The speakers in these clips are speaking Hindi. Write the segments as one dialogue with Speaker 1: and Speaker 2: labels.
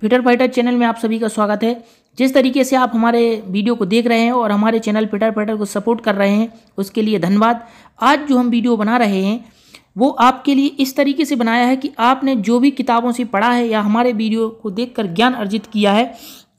Speaker 1: फिटर फाइटर चैनल में आप सभी का स्वागत है जिस तरीके से आप हमारे वीडियो को देख रहे हैं और हमारे चैनल फिटर फाइटर को सपोर्ट कर रहे हैं उसके लिए धन्यवाद आज जो हम वीडियो बना रहे हैं वो आपके लिए इस तरीके से बनाया है कि आपने जो भी किताबों से पढ़ा है या हमारे वीडियो को देखकर ज्ञान अर्जित किया है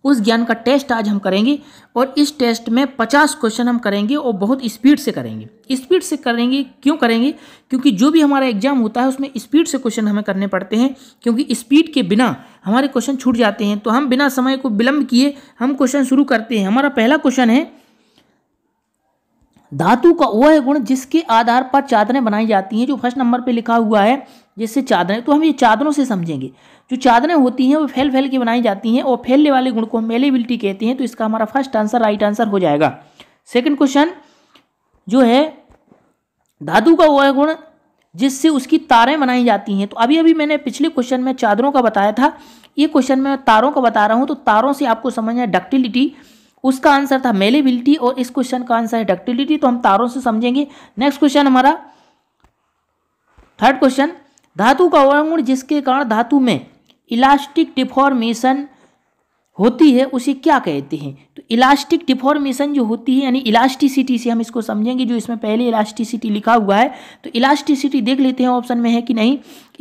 Speaker 1: उस ज्ञान का टेस्ट आज हम करेंगे और इस टेस्ट में पचास क्वेश्चन हम करेंगे और बहुत स्पीड से करेंगे स्पीड से करेंगे क्यों करेंगे क्योंकि जो भी हमारा एग्जाम होता है उसमें स्पीड से क्वेश्चन हमें करने पड़ते हैं क्योंकि स्पीड के बिना हमारे क्वेश्चन छूट जाते हैं तो हम बिना समय को विलंब किए हम क्वेश्चन शुरू करते हैं हमारा पहला क्वेश्चन है धातु का वह गुण जिसके आधार पर चादरें बनाई जाती हैं जो फर्स्ट नंबर पे लिखा हुआ है जैसे चादरें तो हम ये चादरों से समझेंगे जो चादरें होती हैं वो फैल फैल के बनाई जाती हैं और फैलने वाले गुण को हम मेलेबिलिटी कहते हैं तो इसका हमारा फर्स्ट आंसर राइट आंसर हो जाएगा सेकंड क्वेश्चन जो है धातु का वह गुण जिससे उसकी तारें बनाई जाती हैं तो अभी अभी मैंने पिछले क्वेश्चन में चादरों का बताया था ये क्वेश्चन में तारों का बता रहा हूँ तो तारों से आपको समझना है डक्टिलिटी उसका आंसर था मेलेबिलिटी और इस क्वेश्चन का आंसर है डक्टिलिटी तो हम तारों से समझेंगे नेक्स्ट क्वेश्चन हमारा थर्ड क्वेश्चन धातु का अवगुण जिसके कारण धातु में इलास्टिक डिफॉर्मेशन होती है उसे क्या कहते हैं तो इलास्टिक डिफॉर्मेशन जो होती है यानी इलास्टिसिटी से हम इसको समझेंगे जो इसमें पहले इलास्टिसिटी लिखा हुआ है तो इलास्टिसिटी देख लेते हैं ऑप्शन में है कि नहीं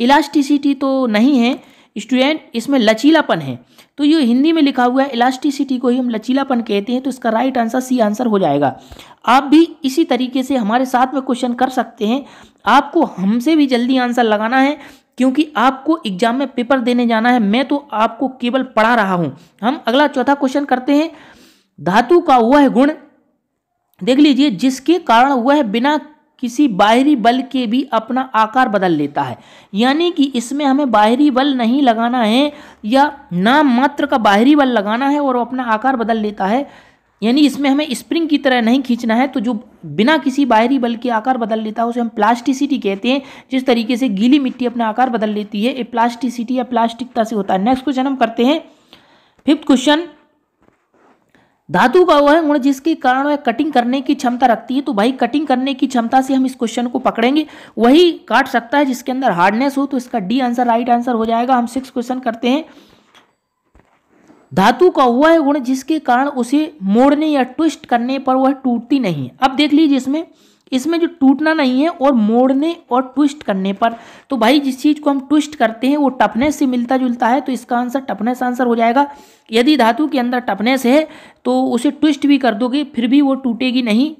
Speaker 1: इलास्टिसिटी तो नहीं है स्टूडेंट इसमें लचीलापन है तो ये हिंदी में लिखा हुआ है इलास्टिसिटी को ही हम लचीलापन कहते हैं तो इसका राइट आंसर सी आंसर हो जाएगा आप भी इसी तरीके से हमारे साथ में क्वेश्चन कर सकते हैं आपको हमसे भी जल्दी आंसर लगाना है क्योंकि आपको एग्जाम में पेपर देने जाना है मैं तो आपको केवल पढ़ा रहा हूँ हम अगला चौथा क्वेश्चन करते हैं धातु का वह गुण देख लीजिए जिसके कारण वह बिना किसी बाहरी बल के भी अपना आकार बदल लेता है यानी कि इसमें हमें बाहरी बल नहीं लगाना है या नाम मात्र का बाहरी बल लगाना है और वो अपना आकार बदल लेता है यानी इसमें हमें स्प्रिंग की तरह नहीं खींचना है तो जो बिना किसी बाहरी बल के आकार बदल लेता है उसे हम प्लास्टिसिटी कहते हैं जिस तरीके से गीली मिट्टी अपना आकार बदल लेती है ये प्लास्टिसिटी या प्लास्टिकता से होता है नेक्स्ट क्वेश्चन हम करते हैं फिफ्थ क्वेश्चन धातु का वह गुण जिसके कारण वह कटिंग करने की क्षमता रखती है तो भाई कटिंग करने की क्षमता से हम इस क्वेश्चन को पकड़ेंगे वही काट सकता है जिसके अंदर हार्डनेस हो तो इसका डी आंसर राइट आंसर हो जाएगा हम सिक्स क्वेश्चन करते हैं धातु का वह गुण जिसके कारण उसे मोड़ने या ट्विस्ट करने पर वह टूटती नहीं अब देख लीजिए इसमें इसमें जो टूटना नहीं है और मोड़ने और ट्विस्ट करने पर तो भाई जिस चीज़ को हम ट्विस्ट करते हैं वो टफनेस से मिलता जुलता है तो इसका आंसर टफनेस आंसर हो जाएगा यदि धातु के अंदर टफनेस है तो उसे ट्विस्ट भी कर दोगे फिर भी वो टूटेगी नहीं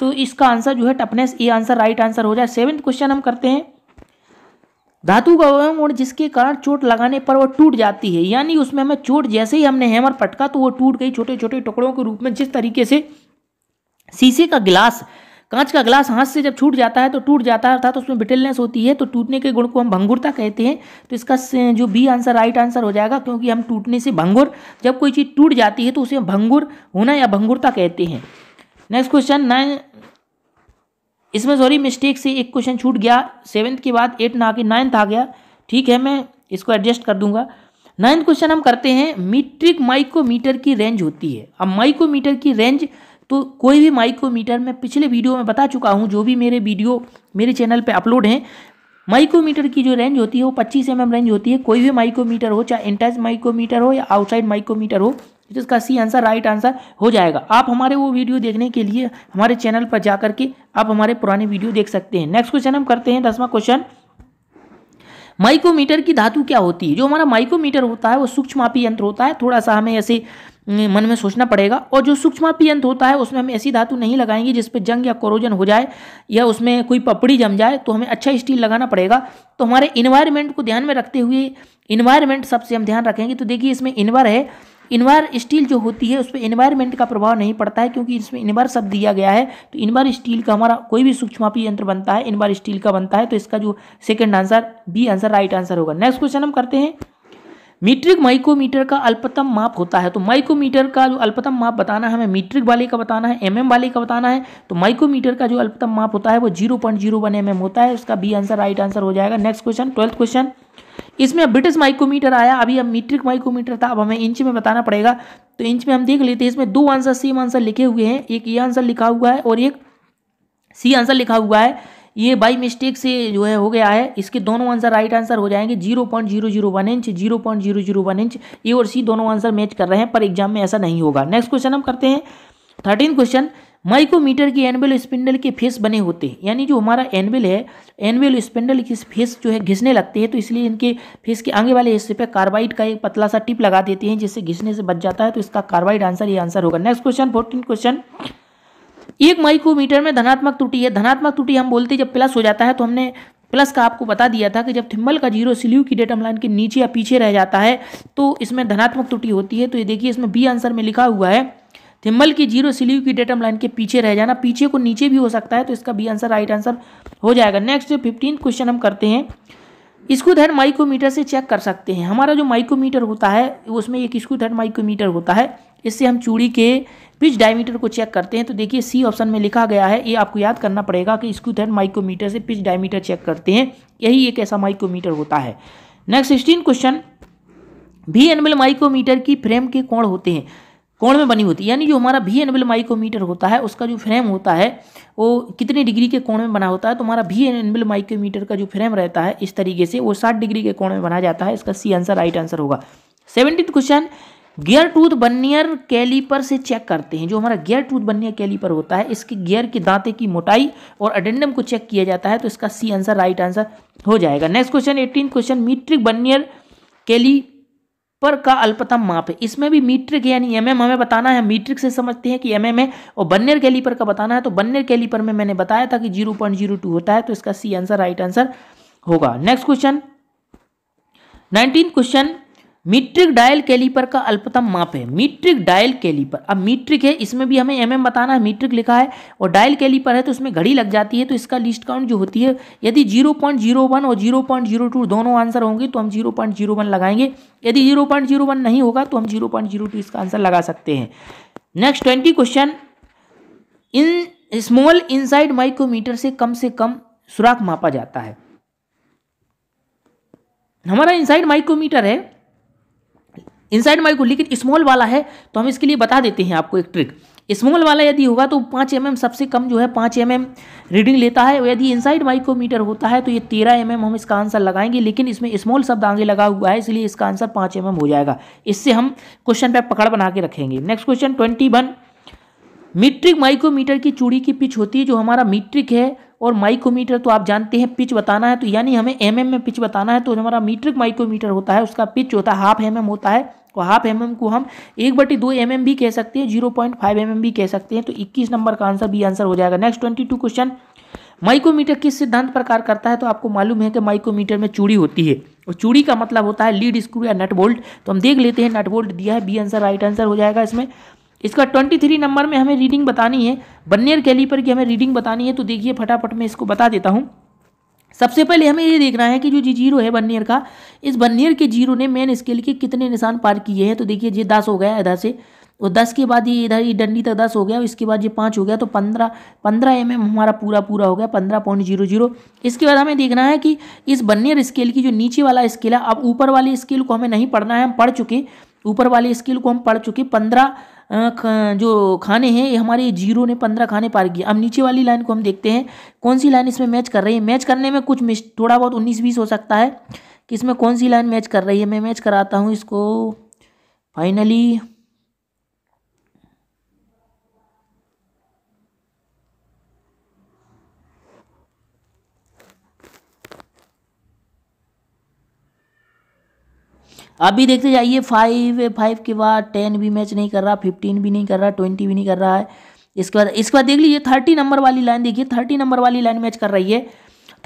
Speaker 1: तो इसका आंसर जो है टफनेस ये आंसर राइट आंसर हो जाए सेवेंथ क्वेश्चन हम करते हैं धातु का मोड़ जिसके कारण चोट लगाने पर वो टूट जाती है यानी उसमें हमें चोट जैसे ही हमने हैमर पटका तो वो टूट गई छोटे छोटे टुकड़ों के रूप में जिस तरीके से शीशे का गिलास कांच का ग्लास हाथ से जब छूट जाता है तो टूट जाता है अर्थात तो उसमें ब्रिटिलनेस होती है तो टूटने के गुण को हम भंगुरता कहते हैं तो इसका जो बी आंसर राइट आंसर हो जाएगा क्योंकि हम टूटने से भंगुर जब कोई चीज़ टूट जाती है तो उसे भंगुर होना या भंगुरता कहते हैं नेक्स्ट क्वेश्चन नाइन इसमें सॉरी मिस्टेक से एक क्वेश्चन छूट गया सेवन्थ के बाद एट ना आके नाइन्थ आ गया ठीक है मैं इसको एडजस्ट कर दूंगा नाइन्थ क्वेश्चन हम करते हैं मीट्रिक माइक्रोमीटर की रेंज होती है अब माइक्रोमीटर की रेंज तो कोई भी माइक्रोमीटर मैं पिछले वीडियो में बता चुका हूँ जो भी मेरे वीडियो मेरे चैनल पर अपलोड हैं माइक्रोमीटर की जो रेंज होती है वो पच्चीस एम रेंज होती है कोई भी माइक्रोमीटर हो चाहे इंटच माइक्रोमीटर हो या आउटसाइड माइक्रोमीटर हो जिसका सी आंसर राइट आंसर हो जाएगा आप हमारे वो वीडियो देखने के लिए हमारे चैनल पर जा करके आप हमारे पुराने वीडियो देख सकते हैं नेक्स्ट क्वेश्चन हम करते हैं दसवां क्वेश्चन माइक्रोमीटर की धातु क्या होती है जो हमारा माइक्रोमीटर होता है वो सूक्ष्म मापी यंत्र होता है थोड़ा सा हमें ऐसे मन में सोचना पड़ेगा और जो सूक्ष्म यंत्र होता है उसमें हम ऐसी धातु नहीं लगाएंगे जिस पर जंग या कोरोजन हो जाए या उसमें कोई पपड़ी जम जाए तो हमें अच्छा स्टील लगाना पड़ेगा तो हमारे इन्वायरमेंट को ध्यान में रखते हुए इन्वायरमेंट सबसे हम ध्यान रखेंगे तो देखिए इसमें इन्वर है इन्वायर स्टील जो होती है उस पर इन्वायरमेंट का प्रभाव नहीं पड़ता है क्योंकि इसमें इन्वायर शब्द दिया गया है तो इन्वायर स्टील का हमारा कोई भी सूक्ष्मापी यंत्र बनता है इन्वायर स्टील का बनता है तो इसका जो second answer B answer right answer होगा नेक्स्ट क्वेश्चन हम करते हैं मीट्रिक माइकोमीटर का अल्पतम माप होता है तो माइकोमीटर का जो अल्पतम माप बताना है हमें मीट्रिक वाले का बताना है एमएम वाले का बताना है तो माइकोमीटर का जो अल्पतम माप होता है वो zero point zero one M होता है उसका बी आंसर राइट आंसर हो जाएगा नेक्स्ट क्वेश्चन ट्वेल्थ क्वेश्चन इसमें ब्रिटिश माइकोमीटर आया अभी अब मीट्रिक माइकोमीटर था अब हमें इंच में बताना पड़ेगा तो इंच में हम देख लेते हैं इसमें दो आंसर सेम आंसर लिखे हुए हैं एक ये आंसर लिखा हुआ है और एक सी आंसर लिखा हुआ है ये बाई मिस्टेक से जो है हो गया है इसके दोनों आंसर राइट आंसर हो जाएंगे zero point zero zero one inch zero point zero zero one inch A और सी दोनों आंसर मैच कर रहे हैं पर एग्जाम में ऐसा नहीं होगा नेक्स्ट क्वेश्चन हम करते हैं थर्टीन क्वेश्चन माइक्रोमीटर की एनवेल स्पिंडल के फेस बने होते हैं यानी जो हमारा एनवेल है एनवेल स्पिंडल की फेस जो है घिसने लगते हैं तो इसलिए इनके फेस के आगे वाले हिस्से पर कार्बाइड का एक पतला सा टिप लगा देते हैं जिससे घिसने से बच जाता है तो इसका कार्बाइड आंसर ये आंसर होगा नेक्स्ट क्वेश्चन फोर्टीन क्वेश्चन एक माइक्रोमीटर में धनात्मक त्रुटि है धनात्मक त्रुटि हम बोलते जब प्लस हो जाता है तो हमने प्लस का आपको बता दिया था कि जब थिम्बल का जीरो सिल्यू की डेटम लाइन के नीचे या पीछे रह जाता है तो इसमें धनात्मक त्रुटि होती है तो ये देखिए इसमें बी आंसर में लिखा हुआ है थिम्बल की जीरो सिल्यू की डेटम लाइन के पीछे रह जाना पीछे को नीचे भी हो सकता है तो इसका बी आंसर राइट आंसर हो जाएगा नेक्स्ट फिफ्टीन क्वेश्चन हम करते हैं स्क्रू थर्ड माइक्रोमीटर से चेक कर सकते हैं हमारा जो माइक्रोमीटर होता है उसमें एक स्क्रू थर्ड माइक्रोमीटर होता है इससे हम चूड़ी के पिच डायमीटर को चेक करते हैं तो देखिए सी ऑप्शन में लिखा गया है ये आपको याद करना पड़ेगा कि इसको तहत माइक्रोमीटर से पिच डायमीटर चेक करते हैं यही एक ऐसा माइक्रोमीटर होता है नेक्स्ट सिक्सटीन क्वेश्चन भी एनबल माइक्रोमीटर की फ्रेम के कोण होते हैं कोण में बनी होती है यानी जो हमारा भी एनबल माइक्रोमीटर होता है उसका जो फ्रेम होता है वो कितने डिग्री के कोण में बना होता है तो हमारा भी एनबल माइक्रोमीटर का जो फ्रेम रहता है इस तरीके से वो साठ डिग्री के कोण में बना जाता है इसका सी आंसर राइट आंसर होगा seventeen question gear tooth vernier caliper से चेक करते हैं जो हमारा गियर टूथ बनियर कैलीपर होता है इसके गियर के दांते की मोटाई और अडेंडम को चेक किया जाता है तो इसका सी आंसर राइट आंसर हो जाएगा next question eighteen question metric vernier caliper का अल्पतम माप है इसमें भी मीट्रिक यानी एम हमें बताना है मीट्रिक से समझते हैं कि एम एम है और बनियर कैलीपर का बताना है तो बनियर कैलीपर में मैंने बताया था कि जीरो पॉइंट जीरो टू होता है तो इसका सी आंसर राइट आंसर होगा next question nineteen question metric dial caliper का अल्पतम माप है मीट्रिक डायल कैलीपर अब मीट्रिक है इसमें भी हमें एमएम बताना है मीट्रिक लिखा है और डायल कैलीपर है तो इसमें घड़ी लग जाती है तो इसका लिस्ट काउंट जो होती है यदि 0.01 और 0.02 दोनों आंसर होंगे तो हम 0.01 लगाएंगे यदि 0.01 नहीं होगा तो हम 0.02 इसका आंसर लगा सकते हैं नेक्स्ट ट्वेंटी क्वेश्चन इन स्मॉल इनसाइड माइक्रोमीटर से कम से कम सुराख मापा जाता है हमारा इनसाइड माइक्रोमीटर है इनसाइड माइक्रो लेकिन स्मॉल वाला है तो हम इसके लिए बता देते हैं आपको एक ट्रिक स्मॉल वाला यदि होगा तो पाँच एम mm सबसे कम जो है पाँच एम mm रीडिंग लेता है यदि इनसाइड माइक्रोमीटर होता है तो ये तेरह एम mm हम इसका आंसर लगाएंगे लेकिन इसमें स्मॉल शब्द आगे लगा हुआ है इसलिए इसका आंसर पाँच एम mm हो जाएगा इससे हम क्वेश्चन पर पकड़ बना के रखेंगे next question twenty one metric micrometer की चूड़ी की पिच होती है जो हमारा मीट्रिक है और माइक्रोमीटर तो आप जानते हैं पिच बताना है तो यानी हमें एम mm में पिच बताना है तो हमारा मीट्रिक माइक्रोमीटर होता है उसका पिच होता है हाफ एम mm होता है और हाफ एम को हम एक बटे दो एम भी कह सकते हैं जीरो पॉइंट फाइव एम भी कह सकते हैं तो इक्कीस नंबर का आंसर भी आंसर हो जाएगा next twenty two question micrometer किस सिद्धांत प्रकार करता है तो आपको मालूम है कि माइकोमीटर में चूड़ी होती है और चूड़ी का मतलब होता है लीड स्क्रू या नट बोल्ट तो हम देख लेते हैं नट बोल्ट दिया है बी आंसर राइट आंसर हो जाएगा इसमें इसका ट्वेंटी थ्री नंबर में हमें रीडिंग बतानी है बन्नेर कैलीपर की हमें रीडिंग बतानी है तो देखिए फटाफट मैं इसको बता देता हूँ सबसे पहले हमें ये देखना है कि जो जी जीरो है बनियर का इस बनियर के जीरो ने मेन स्केल के कितने निशान पार किए हैं तो देखिए ये दस हो गया इधर से और दस के बाद ये इधर ये डंडी तक दस हो गया और इसके बाद ये पाँच हो गया तो पंद्रह पंद्रह एम एम हमारा पूरा पूरा हो गया पंद्रह पॉइंट जीरो जीरो इसके बाद हमें देखना है कि इस बनियर स्केल की जो नीचे वाला स्केल है अब ऊपर वाली स्केल को हमें नहीं पढ़ना है हम पढ़ चुके ऊपर वाली स्केल को हम पढ़ चुके पंद्रह जो खाने हैं ये हमारे जीरो ने पंद्रह खाने पार किए अब नीचे वाली लाइन को हम देखते हैं कौन सी लाइन इसमें मैच कर रही है मैच करने में कुछ मिस थोड़ा बहुत उन्नीस बीस हो सकता है कि इसमें कौन सी लाइन मैच कर रही है मैं मैच कराता हूँ इसको फाइनली अभी देखते जाइए फाइव फाइव के बाद टेन भी मैच नहीं कर रहा फिफ्टीन भी नहीं कर रहा ट्वेंटी भी नहीं कर रहा है इसके बाद इसके बाद देख लीजिए थर्टी नंबर वाली लाइन देखिए थर्टी नंबर वाली लाइन मैच कर रही है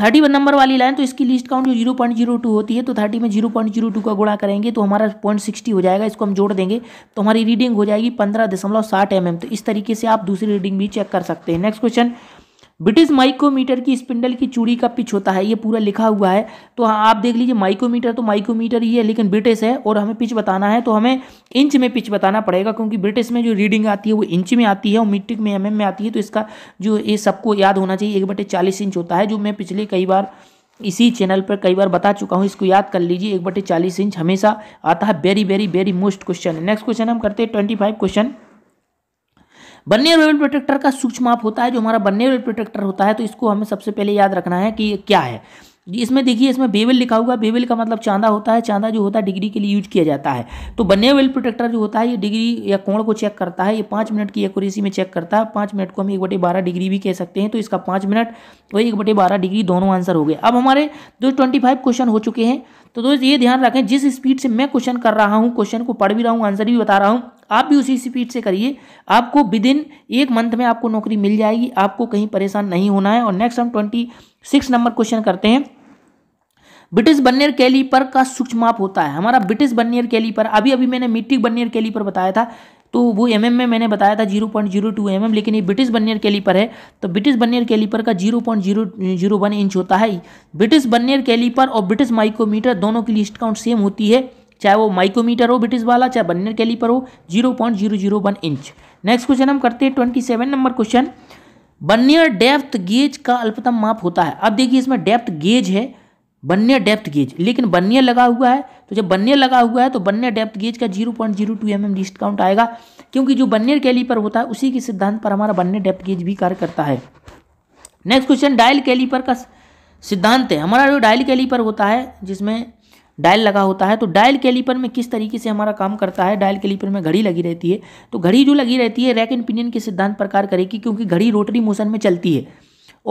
Speaker 1: थर्टी वन नंबर वाली लाइन तो इसकी list count zero point zero two होती है तो थर्टी में जीरो पॉइंट जीरो टू का गुणा करेंगे तो हमारा पॉइंट सिक्सटी हो जाएगा इसको हम जोड़ देंगे तो हमारी रीडिंग हो जाएगी पंद्रह दशमलव साठ एम mm। एम तो इस तरीके से आप दूसरी रीडिंग भी चेक कर सकते हैं नेक्स्ट क्वेश्चन ब्रिटिश माइक्रोमीटर की स्पिंडल की चूड़ी का पिच होता है ये पूरा लिखा हुआ है तो हाँ आप देख लीजिए माइक्रोमीटर तो माइक्रोमीटर ही है लेकिन ब्रिटिश है और हमें पिच बताना है तो हमें इंच में पिच बताना पड़ेगा क्योंकि ब्रिटिश में जो रीडिंग आती है वो इंच में आती है और मीट्रिक में एम में आती है तो इसका जो ये सबको याद होना चाहिए एक बटे चालीस इंच होता है जो मैं पिछले कई बार इसी चैनल पर कई बार बता चुका हूँ इसको याद कर लीजिए एक बटे चालीस इंच हमेशा आता है very very very most question next question हम करते हैं ट्वेंटी फाइव क्वेश्चन बन्ने वेल प्रोटेक्टर का सूक्ष्म माप होता है जो हमारा बन्ने वेल प्रोटेक्टर होता है तो इसको हमें सबसे पहले याद रखना है कि क्या है इसमें देखिए इसमें बेविल लिखा हुआ बेवल का मतलब चांदा होता है चांदा जो होता है डिग्री के लिए यूज किया जाता है तो बने वेल प्रोटेक्टर जो होता है ये डिग्री या कोण को चेक करता है ये पाँच मिनट की एक्यूरेसी में चेक करता है पाँच मिनट को हम एक बटे बारह डिग्री भी कह सकते हैं तो इसका पाँच मिनट और एक बटे बारह डिग्री दोनों आंसर हो गए अब हमारे जो ट्वेंटी फाइव क्वेश्चन हो चुके हैं तो दोस्त ये ध्यान रखें जिस स्पीड से मैं क्वेश्चन कर रहा हूँ क्वेश्चन को पढ़ भी रहा हूँ आंसर भी बता रहा हूँ आप भी उसी स्पीड से करिए आपको विद इन एक मंथ में आपको नौकरी मिल जाएगी आपको कहीं परेशान नहीं होना है और नेक्स्ट हम ट्वेंटी सिक्स नंबर क्वेश्चन करते हैं ब्रिटिश बनियर कैलीपर का सूक्ष्म माप होता है हमारा ब्रिटिश बनियर कैलीपर अभी अभी मैंने मीट्रिक बनियर कैलीपर बताया था तो वो एम mm में मैंने बताया था zero point zero two M लेकिन ये ब्रिटिश बनियर कैलीपर है तो ब्रिटिश बनियर कैलीपर का zero point zero zero one inch होता है ब्रिटिश बनियर कैलीपर और ब्रिटिश माइक्रोमीटर दोनों की लिस्ट काउंट सेम होती है चाहे वो माइक्रोमीटर हो ब्रिटिश वाला चाहे बन्नर कैलीपर हो zero point zero zero one inch next question हम करते हैं twenty seven number question vernier depth gauge का अल्पतम माप होता है अब देखिए इसमें डेप्थ गेज है बन्नियर डेप्थ गेज लेकिन बन्नियर लगा हुआ है तो जब बन्नियर लगा हुआ है तो बन्नियर डेप्थ गेज का zero point zero two M M discount आएगा क्योंकि जो बन्नियर कैलीपर होता है उसी के सिद्धांत पर हमारा बन्नियर डेप्थ गेज भी कार्य करता है नेक्स्ट क्वेश्चन डायल कैलीपर का सिद्धांत है हमारा जो डायल कैलीपर होता है जिसमें डायल लगा होता है तो डायल कैलीपर में किस तरीके से हमारा काम करता है डायल कैलीपर में घड़ी लगी रहती है तो घड़ी जो लगी रहती है रैक एंड पिनियन के सिद्धांत प्रकार करेगी क्योंकि घड़ी रोटरी मोशन में चलती है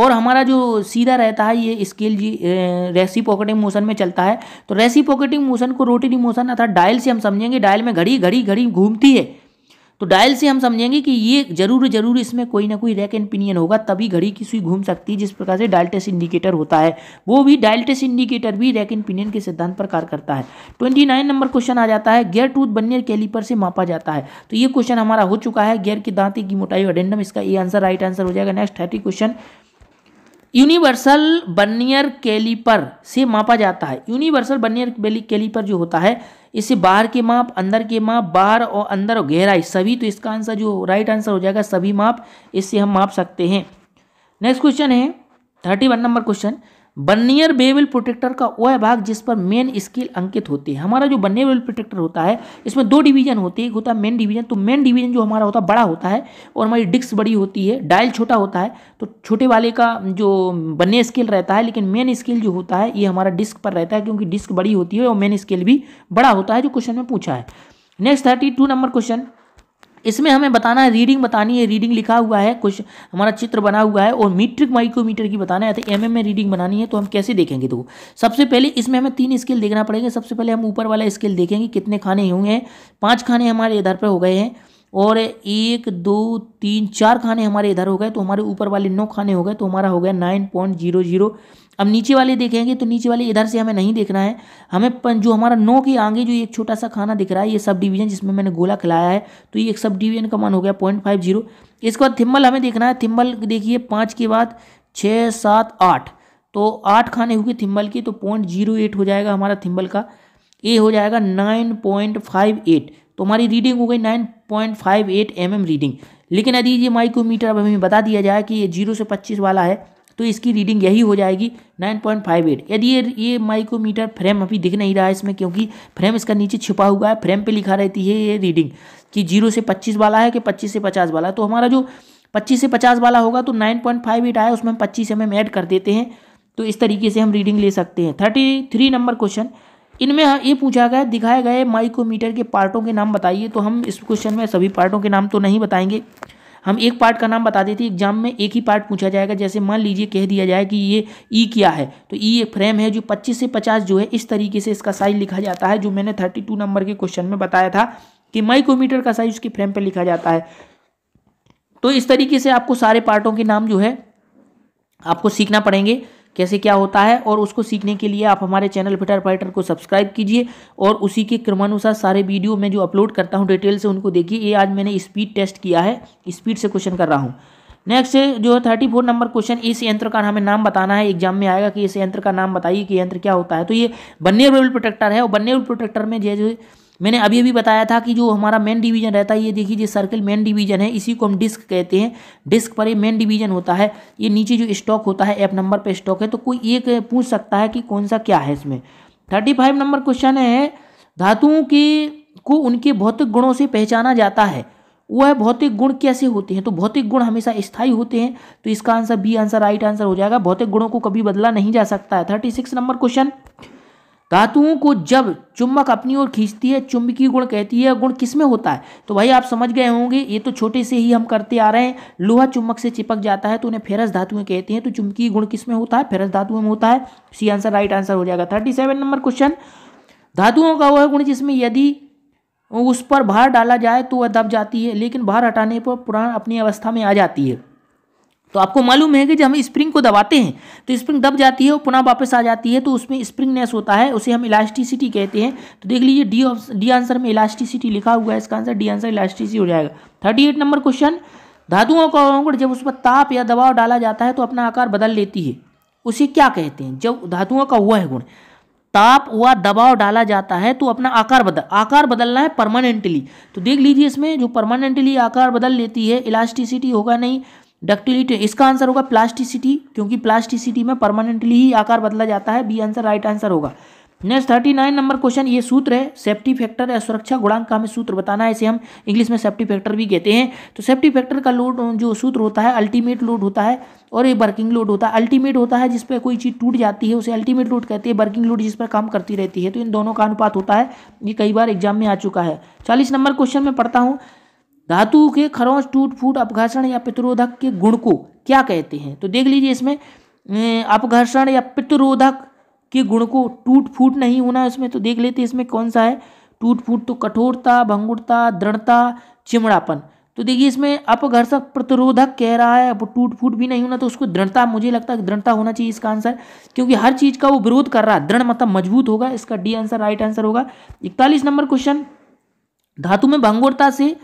Speaker 1: और हमारा जो सीधा रहता है ये स्केल जी रेसी पॉकेटिंग मोशन में चलता है तो रेसी पॉकेटिंग मोशन को रोटरी मोशन अर्थात डायल से हम समझेंगे डायल में घड़ी घड़ी घड़ी घूमती है तो डायल से हम समझेंगे कि ये जरूर जरूर इसमें कोई ना कोई रैक एंड पिनियन होगा तभी घड़ी की सुई घूम सकती है जिस प्रकार से डायल टेस्ट इंडिकेटर होता है वो भी डायल टेस्ट इंडिकेटर भी रैक एंड पिनियन के सिद्धांत पर कार्य करता है ट्वेंटी नाइन नंबर क्वेश्चन आ जाता है गियर टूथ बनियर कैलीपर से मापा जाता है तो ये क्वेश्चन हमारा हो चुका है गियर के दांते की मोटाई अडेंडम इसका ये आंसर राइट आंसर हो जाएगा next thirty question universal vernier caliper से मापा जाता है यूनिवर्सल बनियर कैलीपर जो होता है इससे बाहर के माप अंदर के माप बाहर और अंदर और गहराई सभी तो इसका आंसर जो राइट आंसर हो जाएगा सभी माप इससे हम माप सकते हैं नेक्स्ट क्वेश्चन है thirty one number question vernier bevel protector का वह भाग जिस पर मेन स्किल अंकित होती है हमारा जो बन्नियर बेविल प्रोटेक्टर होता है इसमें दो डिवीजन होते हैं एक होता है मेन डिवीजन तो मेन डिवीजन जो हमारा होता है बड़ा होता है और हमारी डिस्क बड़ी होती है डायल छोटा होता है तो छोटे वाले का जो बन्ने स्केल रहता है लेकिन मेन स्केल जो होता है ये हमारा डिस्क पर रहता है क्योंकि डिस्क बड़ी होती है और मेन स्केल भी बड़ा होता है जो क्वेश्चन में पूछा है next thirty two number question इसमें हमें बताना है रीडिंग बतानी है रीडिंग लिखा हुआ है कुछ हमारा चित्र बना हुआ है और मीट्रिक माइक्रोमीटर की बताना है तो एम में रीडिंग बनानी है तो हम कैसे देखेंगे तो सबसे पहले इसमें हमें तीन स्केल देखना पड़ेगा सबसे पहले हम ऊपर वाला स्केल देखेंगे कितने खाने हुए हैं पाँच खाने हमारे इधर पर हो गए हैं और एक दो तीन चार खाने हमारे इधर हो गए तो हमारे ऊपर वाले नौ खाने हो गए तो हमारा हो गया नाइन पॉइंट जीरो जीरो अब नीचे वाले देखेंगे तो नीचे वाले इधर से हमें नहीं देखना है हमें जो हमारा नौ के आगे जो एक छोटा सा खाना दिख रहा है ये सब डिवीजन जिसमें मैंने गोला खिलाया है तो ये एक सब डिवीजन का मान हो गया पॉइंट फाइव जीरो इसके बाद थिम्बल हमें देखना है थिम्बल देखिए पाँच के बाद छः सात आठ तो आठ खाने हुए थिम्बल के तो पॉइंट जीरो एट हो जाएगा हमारा थिम्बल का ये हो जाएगा नाइन पॉइंट फाइव एट तो हमारी रीडिंग हो गई nine point five eight M M reading लेकिन यदि ये माइक्रोमीटर अब हमें बता दिया जाए कि ये जीरो से पच्चीस वाला है तो इसकी रीडिंग यही हो जाएगी नाइन पॉइंट फाइव एट यदि ये ये माइक्रोमीटर फ्रेम अभी दिख नहीं रहा है इसमें क्योंकि फ्रेम इसका नीचे छिपा हुआ है फ्रेम पे लिखा रहती है ये रीडिंग कि जीरो से पच्चीस वाला है कि पच्चीस से पचास वाला तो हमारा जो पच्चीस से पचास वाला होगा तो नाइन पॉइंट फाइव एट आया उसमें हम पच्चीस एम एम ऐड कर देते हैं तो इस तरीके से हम रीडिंग ले सकते हैं थर्टी थ्री नंबर क्वेश्चन इनमें हाँ, ये पूछा गया दिखाए गए माइकोमीटर के पार्टों के नाम बताइए तो हम इस क्वेश्चन में सभी पार्टों के नाम तो नहीं बताएंगे हम एक पार्ट का नाम बता देते एग्जाम में एक ही पार्ट पूछा जाएगा जैसे मान लीजिए कह दिया जाए कि ये ई e क्या है तो ई e एक फ्रेम है जो 25 से 50 जो है इस तरीके से इसका साइज लिखा जाता है जो मैंने 32 नंबर के क्वेश्चन में बताया था कि माइकोमीटर का साइज उसके फ्रेम पर लिखा जाता है तो इस तरीके से आपको सारे पार्टों के नाम जो है आपको सीखना पड़ेंगे कैसे क्या होता है और उसको सीखने के लिए आप हमारे चैनल फिटर फाइटर को सब्सक्राइब कीजिए और उसी के क्रमानुसार सारे वीडियो मैं जो अपलोड करता हूँ डिटेल से उनको देखिए ये आज मैंने स्पीड टेस्ट किया है स्पीड से क्वेश्चन कर रहा हूँ नेक्स्ट जो है थर्टी फोर नंबर क्वेश्चन इस यंत्र का हमें नाम बताना है एग्जाम में आएगा कि इस यंत्र का नाम बताइए कि यंत्र क्या होता है तो ये बन्नेबल प्रोटेक्टर है और बन्नेबल प्रोटेक्टर में जो मैंने अभी अभी बताया था कि जो हमारा मेन डिवीजन रहता है ये देखिए ये सर्कल मेन डिवीजन है इसी को हम डिस्क कहते हैं डिस्क पर ये मेन डिवीजन होता है ये नीचे जो स्टॉक होता है ऐप नंबर पर स्टॉक है तो कोई एक पूछ सकता है कि कौन सा क्या है इसमें थर्टी फाइव नंबर क्वेश्चन है धातुओं के को उनके भौतिक गुणों से पहचाना जाता है वह भौतिक गुण कैसे होते हैं तो भौतिक गुण हमेशा स्थायी होते हैं तो इसका answer B answer right answer हो जाएगा भौतिक गुणों को कभी बदला नहीं जा सकता है थर्टी सिक्स नंबर क्वेश्चन धातुओं को जब चुम्बक अपनी ओर खींचती है चुंबकीय गुण कहती है गुण किस में होता है तो भाई आप समझ गए होंगे ये तो छोटे से ही हम करते आ रहे हैं लोहा चुम्बक से चिपक जाता है तो उन्हें फेरस धातुएं कहते हैं तो चुंबकीय गुण किस में होता है फेरस धातुओं में होता है सी आंसर राइट आंसर हो जाएगा थर्टी सेवन नंबर क्वेश्चन धातुओं का वह गुण जिसमें यदि उस पर भार डाला जाए तो वह दब जाती है लेकिन भार हटाने पर पुराण अपनी अवस्था में आ जाती है तो आपको मालूम है कि जब हम स्प्रिंग को दबाते हैं तो स्प्रिंग दब जाती है और पुनः वापस आ जाती है तो उसमें स्प्रिंगनेस होता है उसे हम इलास्टिसिटी कहते हैं तो देख लीजिए डी डी आंसर में इलास्टिसिटी लिखा हुआ है इसका आंसर डी आंसर इलास्टिसिटी हो जाएगा थर्टी एट नंबर क्वेश्चन धातुओं का अवंगड़ जब उस पर ताप या दबाव डाला जाता है तो अपना आकार बदल लेती है उसे क्या कहते हैं जब धातुओं का हुआ है गुण ताप व दबाव डाला जाता है तो अपना आकार बदल आकार बदलना है परमानेंटली तो देख लीजिए इसमें जो परमानेंटली आकार बदल लेती है इलास्टिसिटी होगा नहीं डक्टिलिटी इसका आंसर होगा प्लास्टिसिटी क्योंकि प्लास्टिसिटी में परमानेंटली ही आकार बदला जाता है बी आंसर राइट आंसर होगा next thirty nine number question ये सूत्र है सेफ्टी फैक्टर या सुरक्षा गुणांक का हमें सूत्र बताना है इसे हम इंग्लिश में सेफ्टी फैक्टर भी कहते हैं तो सेफ्टी फैक्टर का लोड जो सूत्र होता है अल्टीमेट लोड होता है और ये वर्किंग लोड होता है अल्टीमेट होता है जिस पर कोई चीज़ टूट जाती है उसे अल्टीमेट लोड कहते हैं वर्किंग लोड जिस पर काम करती रहती है तो इन दोनों का अनुपात होता है ये कई बार एग्जाम में आ चुका है चालीस नंबर क्वेश्चन में पढ़ता हूँ धातु के खरोंच टूट फूट अपघर्षण या पितरोधक के गुण को क्या कहते हैं तो देख लीजिए इसमें अं, अपघर्षण या पितरोधक के गुण को टूट फूट नहीं होना इसमें तो देख लेते इसमें कौन सा है टूट फूट तो कठोरता भंगुरता दृढ़ता चिमड़ापन तो देखिए इसमें अपघर्षक प्रतिरोधक कह रहा है अब टूट फूट भी नहीं होना तो उसको दृढ़ता मुझे लगता है दृढ़ता होना चाहिए इसका आंसर क्योंकि हर चीज़ का वो विरोध कर रहा है दृढ़ मतलब मजबूत होगा इसका डी आंसर राइट आंसर होगा इकतालीस नंबर क्वेश्चन धातु में भंगुरता से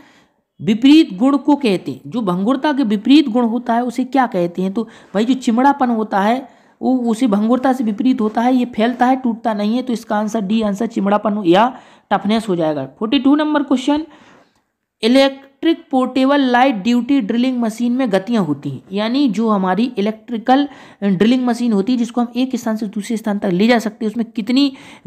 Speaker 1: विपरीत गुण को कहते हैं जो भंगुरता के विपरीत गुण होता है उसे क्या कहते हैं तो भाई जो चिमड़ापन होता है वो उसे भंगुरता से विपरीत होता है ये फैलता है टूटता नहीं है तो इसका आंसर डी आंसर चिमड़ापन या टफनेस हो जाएगा forty two number question elect electric portable light duty drilling machine में गतियाँ होती हैं यानी जो हमारी इलेक्ट्रिकल ड्रिलिंग मशीन होती है जिसको हम एक स्थान से दूसरे स्थान तक ले जा सकते हैं उसमें कितनी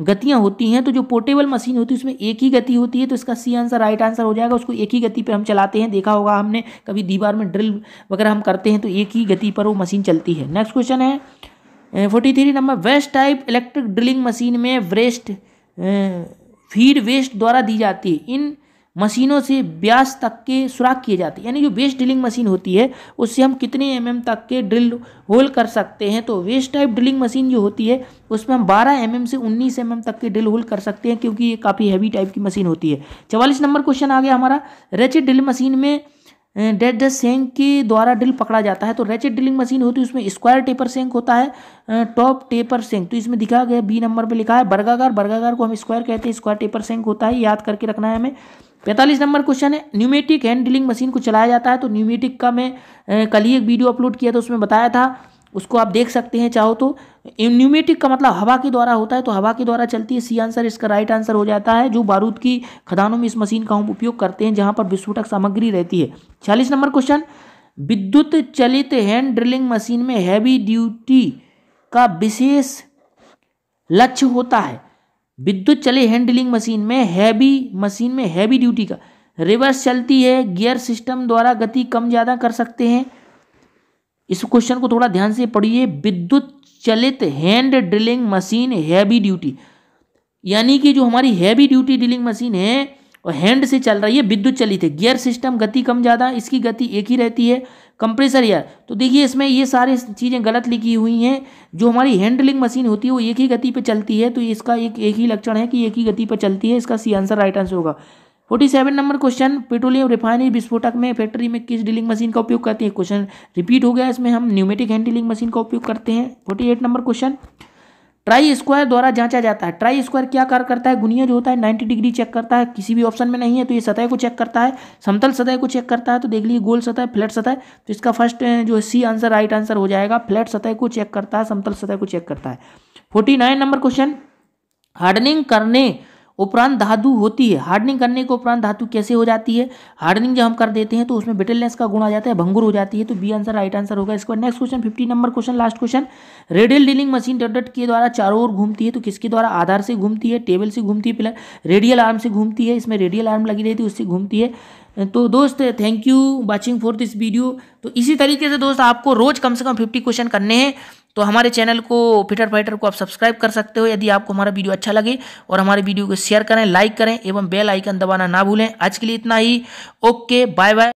Speaker 1: गतियाँ होती हैं तो जो पोर्टेबल मशीन होती है उसमें एक ही गति होती है तो इसका सी आंसर राइट आंसर हो जाएगा उसको एक ही गति पर हम चलाते हैं देखा होगा हमने कभी दीवार में ड्रिल वगैरह हम करते हैं तो एक ही गति पर वो मशीन चलती है नेक्स्ट क्वेश्चन है forty three number west type electric drilling machine में वेस्ट फीड वेस्ट द्वारा दी जाती है इन मशीनों से ब्यास तक के सुराख किए जाते हैं यानी जो वेस्ट ड्रिलिंग मशीन होती है उससे हम कितने एम mm तक के ड्रिल होल कर सकते हैं तो वेस्ट टाइप ड्रिलिंग मशीन जो होती है उसमें हम 12 एम mm से 19 एम mm तक के ड्रिल होल कर सकते हैं क्योंकि ये काफ़ी हैवी टाइप की मशीन होती है चवालीस नंबर क्वेश्चन आ गया हमारा रेचिड ड्रिल मशीन में डेड डेड सेंक के द्वारा ड्रिल पकड़ा जाता है तो रेचिड ड्रिलिंग मशीन होती है उसमें स्क्वायर टेपर सेंक होता है टॉप टेपर सेंक तो इसमें दिखा गया बी नंबर पे लिखा है बर्गागार बर्गागार को हम स्क्वायर कहते हैं स्क्वायर टेपर सेंक होता है याद करके रखना है हमें पैंतालीस नंबर क्वेश्चन है न्यूमेटिक हैंड ड्रिलिंग मशीन को चलाया जाता है तो न्यूमेटिक का मैं कल ही एक वीडियो अपलोड किया था उसमें बताया था उसको आप देख सकते हैं चाहो तो न्यूमेटिक का मतलब हवा के द्वारा होता है तो हवा के द्वारा चलती है सी आंसर इसका राइट आंसर हो जाता है जो बारूद की खदानों में इस मशीन का हम उपयोग करते हैं जहाँ पर विस्फोटक सामग्री रहती है छियालीस नंबर क्वेश्चन विद्युत चलित हैंड ड्रिलिंग मशीन में हैवी ड्यूटी का विशेष लक्ष्य होता है विद्युत चले हैंडलिंग मशीन में हैवी मशीन में हैवी ड्यूटी का रिवर्स चलती है गियर सिस्टम द्वारा गति कम ज़्यादा कर सकते हैं इस क्वेश्चन को थोड़ा ध्यान से पढ़िए विद्युत चलित hand drilling machine heavy duty यानी कि जो हमारी हैवी ड्यूटी ड्रिलिंग मशीन है और हैंड से चल रही है विद्युत चलित है गियर सिस्टम गति कम ज़्यादा इसकी गति एक ही रहती है कंप्रेसर एयर तो देखिए इसमें ये सारी चीज़ें गलत लिखी हुई हैं जो हमारी हैंडलिंग मशीन होती है वो एक ही गति पर चलती है तो इसका एक एक ही लक्षण है कि एक ही गति पर चलती है इसका सी आंसर राइट आंसर होगा forty seven number question petroleum refinery विस्फोटक में फैक्ट्री में किस डीलिंग मशीन का उपयोग करते हैं क्वेश्चन रिपीट हो गया इसमें हम न्यूमेटिक हैंडलिंग मशीन का उपयोग करते हैं forty eight number question try square द्वारा जांचा जाता है ट्राई स्क्वायर क्या कार्य करता है गुनिया जो होता है 90 डिग्री चेक करता है किसी भी ऑप्शन में नहीं है तो ये सतह को चेक करता है समतल सतह को चेक करता है तो देख लीजिए गोल सतह फ्लैट सतह तो इसका फर्स्ट जो है सी आंसर राइट आंसर हो जाएगा फ्लैट सतह को चेक करता है समतल सतह को चेक करता है forty nine number question hardening करने उपरांत धातु होती है हार्डनिंग करने के उपरांत धातु कैसे हो जाती है हार्डनिंग जब हम कर देते हैं तो उसमें बिटलनेस का गुण आ जाता है भंगुर हो जाती है तो बी आंसर राइट आंसर होगा इसके बाद next question fifty number question last question radial drilling machine डट के द्वारा चारों ओर घूमती है तो किसके द्वारा आधार से घूमती है टेबल से घूमती है पिलर रेडियल आर्म से घूमती है इसमें रेडियल आर्म लगी रहती है उससे घूमती है तो दोस्त thank you watching for this video तो इसी तरीके से दोस्त आपको रोज़ कम से कम फिफ्टी क्वेश्चन करने हैं तो हमारे चैनल को फिटर फाइटर को आप सब्सक्राइब कर सकते हो यदि आपको हमारा वीडियो अच्छा लगे और हमारे वीडियो को शेयर करें लाइक करें एवं बेल आइकन दबाना ना भूलें आज के लिए इतना ही ओके बाय बाय